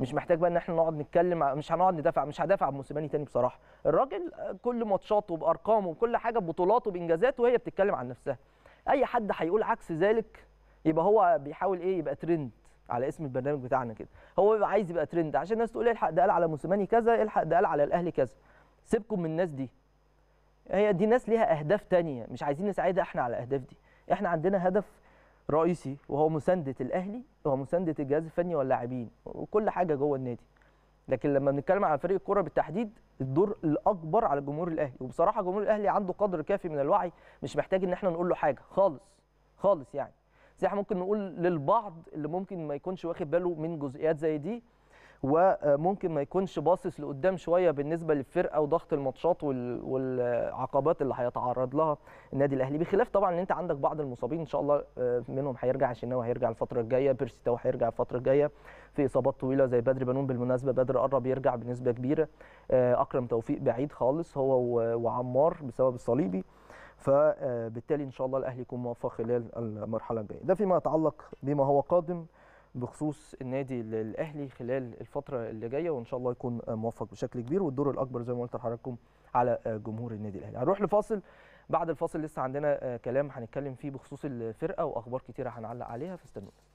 مش محتاج بقى ان احنا نقعد نتكلم مش هنقعد ندافع مش هدافع موسيماني تاني بصراحه الراجل آه، كل ماتشاته بارقامه بكل حاجه ببطولاته بانجازاته هي بتتكلم عن نفسها اي حد هيقول عكس ذلك يبقى هو بيحاول ايه يبقى ترند على اسم البرنامج بتاعنا كده هو بيبقى عايز يبقى ترند عشان الناس تقول الحق ده قال على موسيماني كذا الحق ده قال على الاهلي كذا سيبكم من الناس دي هي دي ناس ليها اهداف تانية مش عايزين نساعدها احنا على الاهداف دي احنا عندنا هدف رئيسي وهو مسانده الاهلي هو مسانده الجهاز الفني واللاعبين وكل حاجه جوه النادي لكن لما بنتكلم عن فريق الكوره بالتحديد الدور الاكبر على جمهور الاهلي وبصراحه جمهور الاهلي عنده قدر كافي من الوعي مش محتاج ان احنا نقول له حاجه خالص خالص يعني زي احنا ممكن نقول للبعض اللي ممكن ما يكونش واخد باله من جزئيات زي دي وممكن ما يكونش باصص لقدام شويه بالنسبه للفرقه وضغط الماتشات والعقبات اللي هيتعرض لها النادي الاهلي بخلاف طبعا ان انت عندك بعض المصابين ان شاء الله آه، منهم هيرجع الشناوي هيرجع الفتره الجايه بيرسي تاو هيرجع الفتره الجايه في اصابات طويله زي بدر بنون بالمناسبه بدر قرب يرجع بنسبه كبيره آه، اكرم توفيق بعيد خالص هو وعمار بسبب الصليبي فبالتالي آه، ان شاء الله الاهلي يكون موفق خلال المرحله الجايه ده فيما يتعلق بما هو قادم بخصوص النادي الاهلي خلال الفتره اللي جايه وان شاء الله يكون موفق بشكل كبير والدور الاكبر زي ما قلت لحضراتكم على جمهور النادي الاهلي هنروح لفاصل بعد الفاصل لسه عندنا آه، كلام هنتكلم فيه بخصوص الفرقه واخبار كتيره هنعلق عليها فاستنونا